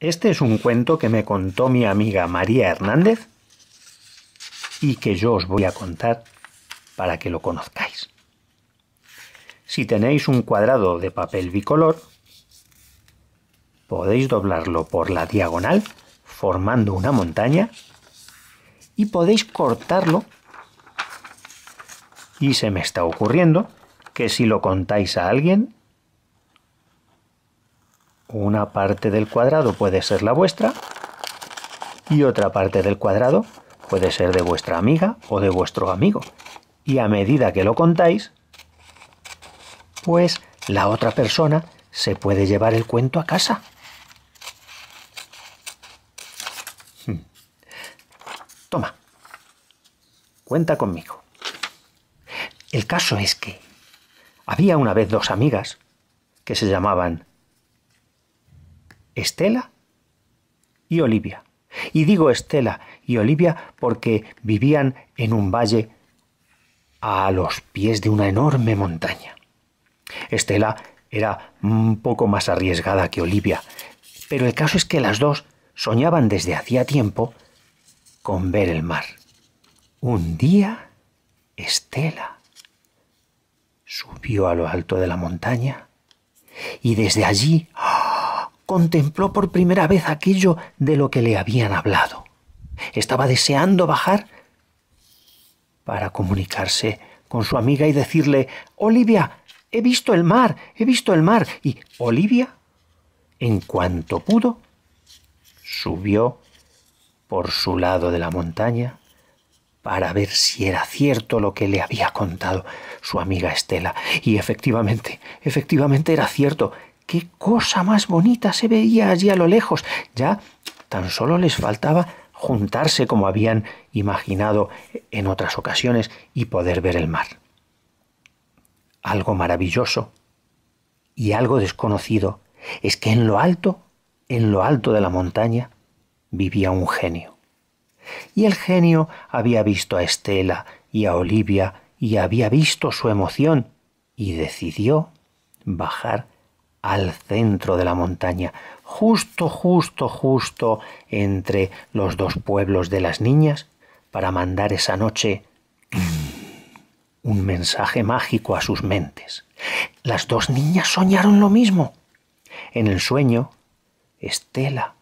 Este es un cuento que me contó mi amiga María Hernández y que yo os voy a contar para que lo conozcáis. Si tenéis un cuadrado de papel bicolor, podéis doblarlo por la diagonal formando una montaña y podéis cortarlo. Y se me está ocurriendo que si lo contáis a alguien, una parte del cuadrado puede ser la vuestra y otra parte del cuadrado puede ser de vuestra amiga o de vuestro amigo. Y a medida que lo contáis, pues la otra persona se puede llevar el cuento a casa. Hmm. Toma, cuenta conmigo. El caso es que había una vez dos amigas que se llamaban Estela y Olivia. Y digo Estela y Olivia porque vivían en un valle a los pies de una enorme montaña. Estela era un poco más arriesgada que Olivia, pero el caso es que las dos soñaban desde hacía tiempo con ver el mar. Un día, Estela subió a lo alto de la montaña y desde allí ¡ah! contempló por primera vez aquello de lo que le habían hablado. Estaba deseando bajar para comunicarse con su amiga y decirle, Olivia, he visto el mar, he visto el mar. Y Olivia, en cuanto pudo, subió por su lado de la montaña para ver si era cierto lo que le había contado su amiga Estela. Y efectivamente, efectivamente era cierto qué cosa más bonita se veía allí a lo lejos. Ya tan solo les faltaba juntarse como habían imaginado en otras ocasiones y poder ver el mar. Algo maravilloso y algo desconocido es que en lo alto, en lo alto de la montaña, vivía un genio. Y el genio había visto a Estela y a Olivia y había visto su emoción y decidió bajar al centro de la montaña, justo, justo, justo entre los dos pueblos de las niñas, para mandar esa noche un mensaje mágico a sus mentes. Las dos niñas soñaron lo mismo. En el sueño, Estela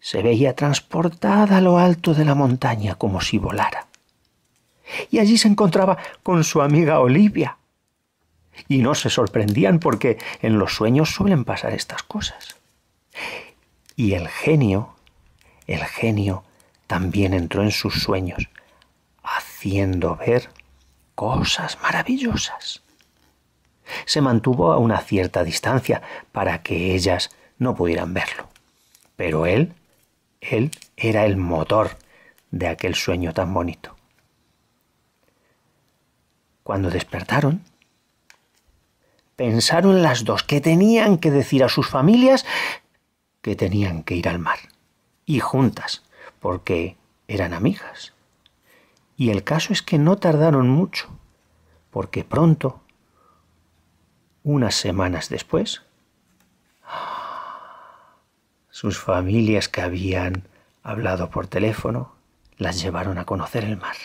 se veía transportada a lo alto de la montaña como si volara. Y allí se encontraba con su amiga Olivia, y no se sorprendían porque en los sueños suelen pasar estas cosas. Y el genio, el genio también entró en sus sueños, haciendo ver cosas maravillosas. Se mantuvo a una cierta distancia para que ellas no pudieran verlo. Pero él, él era el motor de aquel sueño tan bonito. Cuando despertaron, Pensaron las dos que tenían que decir a sus familias que tenían que ir al mar. Y juntas, porque eran amigas. Y el caso es que no tardaron mucho, porque pronto, unas semanas después, sus familias que habían hablado por teléfono las llevaron a conocer el mar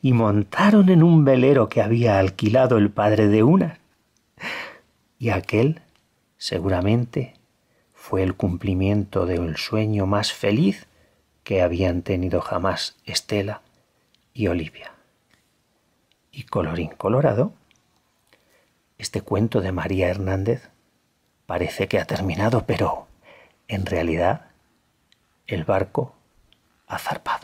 y montaron en un velero que había alquilado el padre de una y aquel, seguramente, fue el cumplimiento del sueño más feliz que habían tenido jamás Estela y Olivia. Y colorín colorado, este cuento de María Hernández parece que ha terminado, pero en realidad el barco ha zarpado.